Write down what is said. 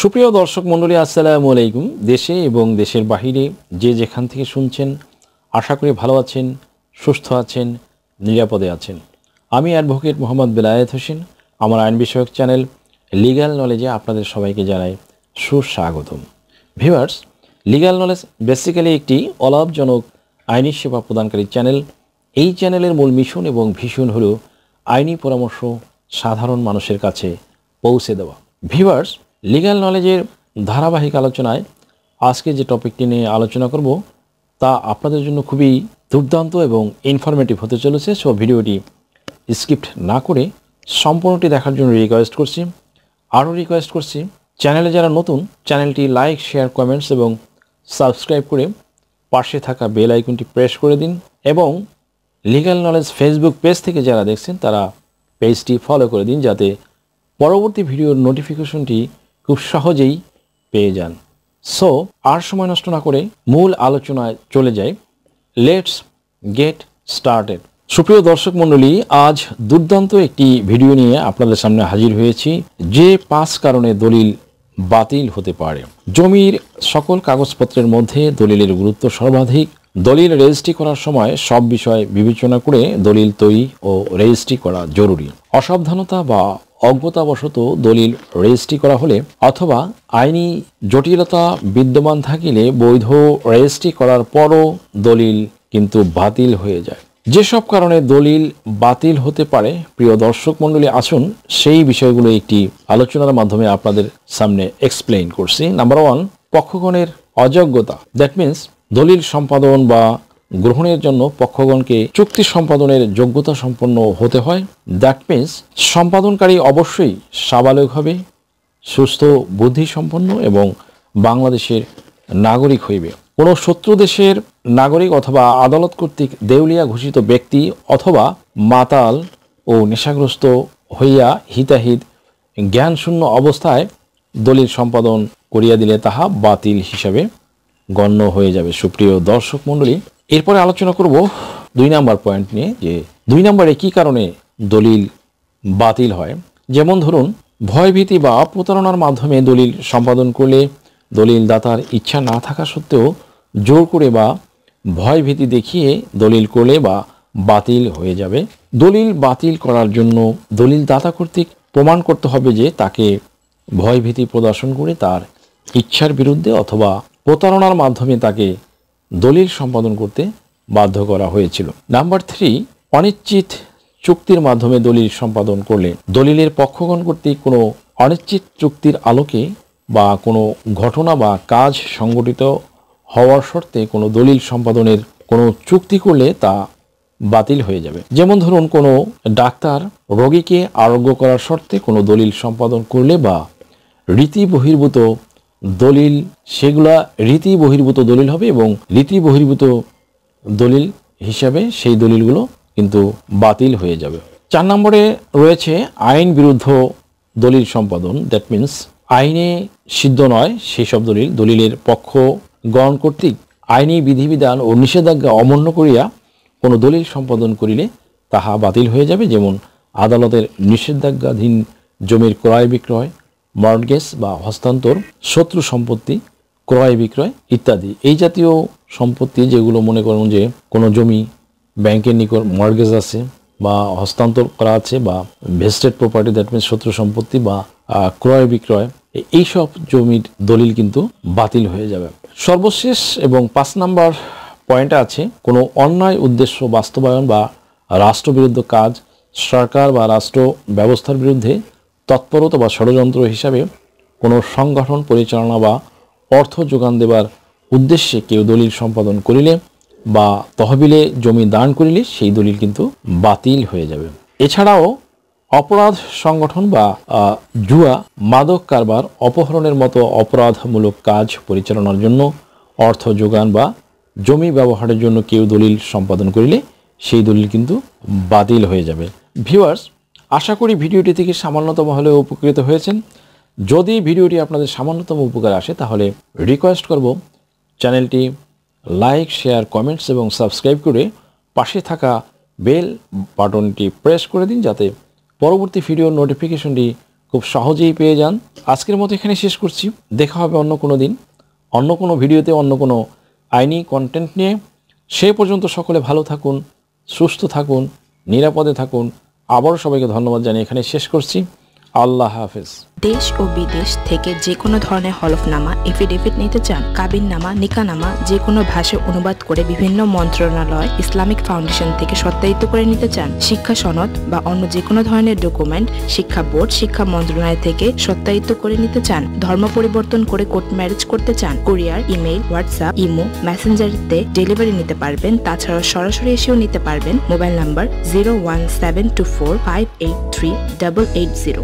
সুপ্রিয় দর্শক মণ্ডলী আসসালামু আলাইকুম দেশে এবং দেশের বাহিরে যে যেখান থেকে শুনছেন আশা করি ভালো আছেন সুস্থ আছেন নিরাপদে আছেন আমি অ্যাডভোকেট মোহাম্মদ বেলায়েত হোসেন আমার আইন বিষয়ক চ্যানেল লিগ্যাল নলেজে আপনাদের সবাইকে জানাই সুস্বাগতম ভিভার্স লিগ্যাল নলেজ বেসিক্যালি একটি অলাভজনক আইনি সেবা প্রদানকারী চ্যানেল এই চ্যানেলের মূল মিশন এবং ভিশন হল আইনি পরামর্শ সাধারণ মানুষের কাছে পৌঁছে দেওয়া ভিভার্স লিগ্যাল নলেজের ধারাবাহিক আলোচনায় আজকে যে টপিকটি নিয়ে আলোচনা করব তা আপনাদের জন্য খুবই দুর্দান্ত এবং ইনফরমেটিভ হতে চলেছে সো ভিডিওটি স্ক্রিপ্ট না করে সম্পূর্ণটি দেখার জন্য রিকোয়েস্ট করছি আরও রিকোয়েস্ট করছি চ্যানেলে যারা নতুন চ্যানেলটি লাইক শেয়ার কমেন্টস এবং সাবস্ক্রাইব করে পাশে থাকা বেল আইকনটি প্রেস করে দিন এবং লিগ্যাল নলেজ ফেসবুক পেজ থেকে যারা দেখছেন তারা পেজটি ফলো করে দিন যাতে পরবর্তী ভিডিওর নোটিফিকেশনটি খুব সহজেই পেয়ে যান সো আর সময় নষ্ট না করে মূল আলোচনায় চলে যাই লেটস গেট স্টার্টেড সুপ্রিয় দর্শক মণ্ডলী আজ দুর্দান্ত একটি ভিডিও নিয়ে আপনাদের সামনে হাজির হয়েছি যে পাঁচ কারণে দলিল বাতিল হতে পারে জমির সকল কাগজপত্রের মধ্যে দলিলের গুরুত্ব সর্বাধিক দলিল রেজিস্ট্রি করার সময় সব বিষয় বিবেচনা করে দলিল তৈরি ও রেজিস্ট্রি করা জরুরি অসাবধানতা বা অজ্ঞতাবশত দলিল রেজিস্ট্রি করা হলে অথবা আইনি জটিলতা বিদ্যমান থাকিলে বৈধ রেজিস্ট্রি করার পরও দলিল কিন্তু বাতিল হয়ে যায় যেসব কারণে দলিল বাতিল হতে পারে প্রিয় দর্শক মন্ডলী আসুন সেই বিষয়গুলো একটি আলোচনার মাধ্যমে আপনাদের সামনে এক্সপ্লেইন করছি নাম্বার ওয়ান পক্ষগণের অযোগ্যতা দ্যাট মিন্স দলিল সম্পাদন বা গ্রহণের জন্য পক্ষগণকে চুক্তি সম্পাদনের যোগ্যতা সম্পন্ন হতে হয় দ্যাট মিন্স সম্পাদনকারী অবশ্যই সাবালক হবে সুস্থ বুদ্ধি সম্পন্ন এবং বাংলাদেশের নাগরিক হইবে কোনো শত্রু দেশের নাগরিক অথবা আদালত কর্তৃক দেউলিয়া ঘোষিত ব্যক্তি অথবা মাতাল ও নেশাগ্রস্ত হইয়া হিতাহিত জ্ঞানশূন্য অবস্থায় দলিল সম্পাদন করিয়া দিলে তাহা বাতিল হিসাবে গণ্য হয়ে যাবে সুপ্রিয় দর্শক মণ্ডলী এরপরে আলোচনা করব দুই নাম্বার পয়েন্ট নিয়ে যে দুই নাম্বারে কি কারণে দলিল বাতিল হয় যেমন ধরুন ভয়ভীতি বা প্রতারণার মাধ্যমে দলিল সম্পাদন করলে দলিল দাতার ইচ্ছা না থাকা সত্ত্বেও জোর করে বা ভয়ভীতি দেখিয়ে দলিল করলে বা বাতিল হয়ে যাবে দলিল বাতিল করার জন্য দলিল দাতা কর্তৃক প্রমাণ করতে হবে যে তাকে ভয়ভীতি প্রদর্শন করে তার ইচ্ছার বিরুদ্ধে অথবা প্রতারণার মাধ্যমে তাকে দলিল সম্পাদন করতে বাধ্য করা হয়েছিল নাম্বার থ্রি অনিশ্চিত চুক্তির মাধ্যমে দলিল সম্পাদন করলে দলিলের পক্ষগণ কর্তৃক কোনো অনিশ্চিত চুক্তির আলোকে বা কোনো ঘটনা বা কাজ সংগঠিত হওয়ার শর্তে কোনো দলিল সম্পাদনের কোনো চুক্তি করলে তা বাতিল হয়ে যাবে যেমন ধরুন কোনো ডাক্তার রোগীকে আরোগ্য করার শর্তে কোনো দলিল সম্পাদন করলে বা রীতি বহির্ভূত দলিল সেগুলা রীতি বহির্ভূত দলিল হবে এবং রীতি বহির্ভূত দলিল হিসাবে সেই দলিলগুলো কিন্তু বাতিল হয়ে যাবে চার নম্বরে রয়েছে আইন বিরুদ্ধ দলিল সম্পাদন দ্যাট মিন্স আইনে সিদ্ধ নয় সেই সব দলিল দলিলের পক্ষ গ্রহণ কর্তৃক আইনি বিধিবিধান ও নিষেধাজ্ঞা অমন্য করিয়া কোনো দলিল সম্পাদন করিলে তাহা বাতিল হয়ে যাবে যেমন আদালতের নিষেধাজ্ঞাধীন জমির ক্রয় বিক্রয় মর্গেজ বা হস্তান্তর শত্রু সম্পত্তি ক্রয় বিক্রয় ইত্যাদি এই জাতীয় সম্পত্তি যেগুলো মনে করুন যে কোনো জমি ব্যাংকের নিকট মর্গেজ আছে বা হস্তান্তর করা আছে বা ভেস্টেড প্রপার্টি দ্যাট মিনস শত্রু সম্পত্তি বা ক্রয় বিক্রয় এইসব জমির দলিল কিন্তু বাতিল হয়ে যাবে সর্বশেষ এবং পাঁচ নাম্বার পয়েন্ট আছে কোনো অন্যায় উদ্দেশ্য বাস্তবায়ন বা রাষ্ট্রবিরুদ্ধ কাজ সরকার বা রাষ্ট্র ব্যবস্থার বিরুদ্ধে তৎপরতা বা ষড়যন্ত্র হিসাবে কোনো সংগঠন পরিচালনা বা অর্থ যোগান দেবার উদ্দেশ্যে কেউ দলিল সম্পাদন করিলে বা তহবিলে জমি দান করিলে সেই দলিল কিন্তু বাতিল হয়ে যাবে এছাড়াও অপরাধ সংগঠন বা জুয়া মাদক কারবার অপহরণের মতো অপরাধমূলক কাজ পরিচালনার জন্য অর্থ যোগান বা জমি ব্যবহারের জন্য কেউ দলিল সম্পাদন করিলে সেই দলিল কিন্তু বাতিল হয়ে যাবে ভিউয়ার্স আশা করি ভিডিওটি থেকে সামান্যতম হলেও উপকৃত হয়েছেন যদি ভিডিওটি আপনাদের সামান্যতম উপকার আসে তাহলে রিকোয়েস্ট করব চ্যানেলটি লাইক শেয়ার কমেন্টস এবং সাবস্ক্রাইব করে পাশে থাকা বেল বাটনটি প্রেস করে দিন যাতে পরবর্তী ভিডিওর নোটিফিকেশনটি খুব সহজেই পেয়ে যান আজকের মতো এখানে শেষ করছি দেখা হবে অন্য কোনো দিন অন্য কোনো ভিডিওতে অন্য কোনো আইনি কন্টেন্ট নিয়ে সে পর্যন্ত সকলে ভালো থাকুন সুস্থ থাকুন নিরাপদে থাকুন আবারও সবাইকে ধন্যবাদ জানিয়ে এখানে শেষ করছি আল্লাহ হাফেজ দেশ ও বিদেশ থেকে যে কোনো ধরনের হলফনামা এফিডেভিট নিতে চান কাবিননামা নিকানামা যে কোনো ভাষায় অনুবাদ করে বিভিন্ন মন্ত্রণালয় ইসলামিক ফাউন্ডেশন থেকে সত্যায়িত করে নিতে চান শিক্ষা সনদ বা অন্য যে কোনো ধরনের ডকুমেন্ট শিক্ষা বোর্ড শিক্ষা মন্ত্রণালয় থেকে সত্যায়িত করে নিতে চান ধর্ম পরিবর্তন করে কোর্ট ম্যারেজ করতে চান কোরিয়ার ইমেইল হোয়াটসঅ্যাপ ইমো মেসেঞ্জারিতে ডেলিভারি নিতে পারবেন তাছাড়াও সরাসরি এসেও নিতে পারবেন mobile number zero one seven two four five eight three double eight zero